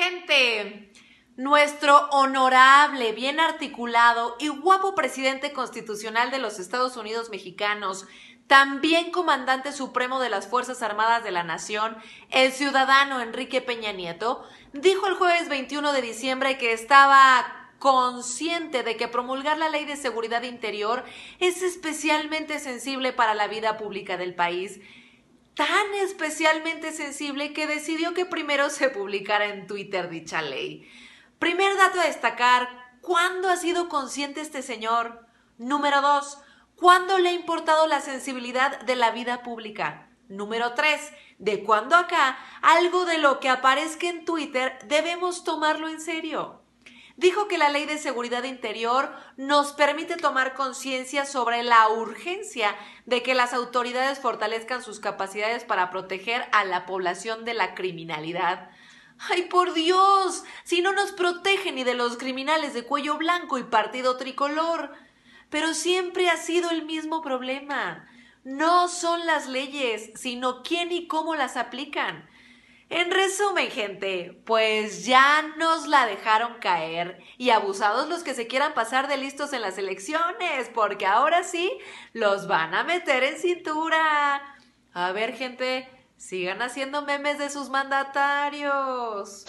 Gente, nuestro honorable, bien articulado y guapo presidente constitucional de los Estados Unidos mexicanos, también comandante supremo de las Fuerzas Armadas de la Nación, el ciudadano Enrique Peña Nieto, dijo el jueves 21 de diciembre que estaba consciente de que promulgar la ley de seguridad interior es especialmente sensible para la vida pública del país tan especialmente sensible que decidió que primero se publicara en Twitter dicha ley. Primer dato a destacar, ¿cuándo ha sido consciente este señor? Número dos, ¿Cuándo le ha importado la sensibilidad de la vida pública? Número tres, ¿De cuándo acá algo de lo que aparezca en Twitter debemos tomarlo en serio? dijo que la Ley de Seguridad Interior nos permite tomar conciencia sobre la urgencia de que las autoridades fortalezcan sus capacidades para proteger a la población de la criminalidad. ¡Ay, por Dios! Si no nos protege ni de los criminales de cuello blanco y partido tricolor. Pero siempre ha sido el mismo problema. No son las leyes, sino quién y cómo las aplican. En resumen, gente, pues ya nos la dejaron caer y abusados los que se quieran pasar de listos en las elecciones, porque ahora sí los van a meter en cintura. A ver, gente, sigan haciendo memes de sus mandatarios.